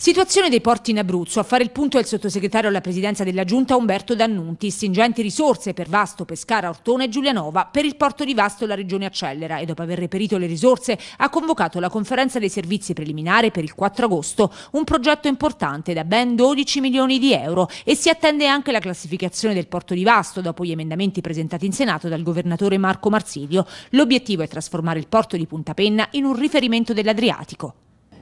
Situazione dei porti in Abruzzo. A fare il punto è il sottosegretario alla presidenza della Giunta Umberto D'Annunti. Stingenti risorse per Vasto, Pescara, Ortone e Giulianova. Per il porto di Vasto la Regione accelera e dopo aver reperito le risorse ha convocato la conferenza dei servizi preliminare per il 4 agosto. Un progetto importante da ben 12 milioni di euro e si attende anche la classificazione del porto di Vasto dopo gli emendamenti presentati in Senato dal governatore Marco Marsilio. L'obiettivo è trasformare il porto di Punta Penna in un riferimento dell'Adriatico.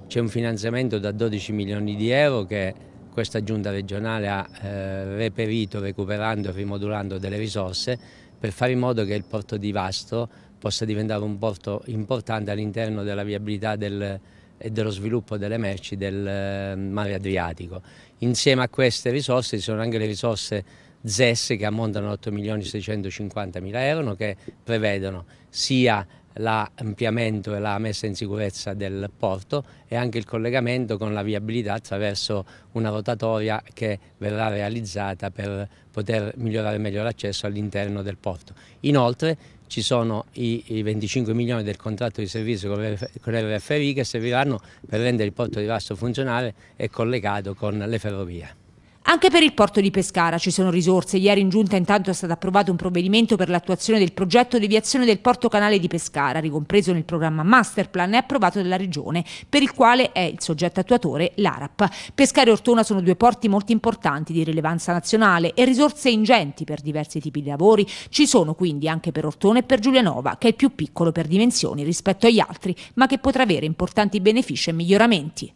C'è un finanziamento da 12 milioni di euro che questa giunta regionale ha eh, reperito recuperando e rimodulando delle risorse per fare in modo che il porto di Vasto possa diventare un porto importante all'interno della viabilità del, e dello sviluppo delle merci del eh, mare Adriatico. Insieme a queste risorse ci sono anche le risorse ZES che ammontano a 8.650.000 euro che prevedono sia l'ampliamento e la messa in sicurezza del porto e anche il collegamento con la viabilità attraverso una rotatoria che verrà realizzata per poter migliorare meglio l'accesso all'interno del porto. Inoltre ci sono i, 25 milioni del contratto di servizio con l'RFI che serviranno per rendere il porto di Vasto funzionale e collegato con le ferrovie. Anche per il porto di Pescara ci sono risorse. Ieri in giunta intanto è stato approvato un provvedimento per l'attuazione del progetto deviazione del porto canale di Pescara, ricompreso nel programma Masterplan e approvato dalla Regione, per il quale è il soggetto attuatore l'ARAP. Pescara e Ortona sono due porti molto importanti di rilevanza nazionale e risorse ingenti per diversi tipi di lavori. Ci sono quindi anche per Ortona e per Giulianova, che è il più piccolo per dimensioni rispetto agli altri, ma che potrà avere importanti benefici e miglioramenti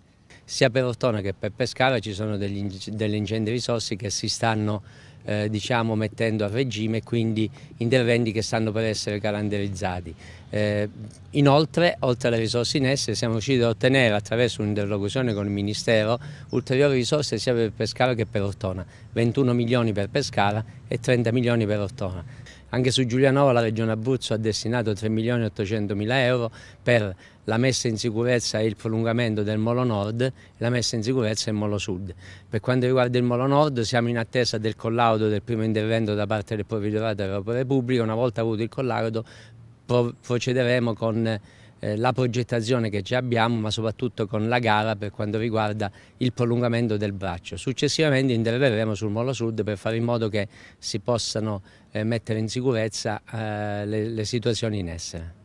sia per Ortona che per Pescara ci sono degli, delle ingenti risorse che si stanno eh, diciamo, mettendo a regime, quindi interventi che stanno per essere calendarizzati. Eh, inoltre, oltre alle risorse in essere, siamo riusciti ad ottenere attraverso un'interlocuzione con il Ministero ulteriori risorse sia per Pescara che per Ortona, 21 milioni per Pescara e 30 milioni per Ortona. Anche su Giulianova la Regione Abruzzo ha destinato 3 milioni e 800 mila euro per la messa in sicurezza e il prolungamento del Molo Nord e la messa in sicurezza del Molo Sud. Per quanto riguarda il Molo Nord siamo in attesa del collaudo del primo intervento da parte del Provveditorato dell'Europa Repubblica, una volta avuto il collaudo procederemo con eh, la progettazione che già abbiamo ma soprattutto con la gara per quanto riguarda il prolungamento del braccio. Successivamente interverremo sul Molo Sud per fare in modo che si possano eh, mettere in sicurezza eh, le, le situazioni in essere.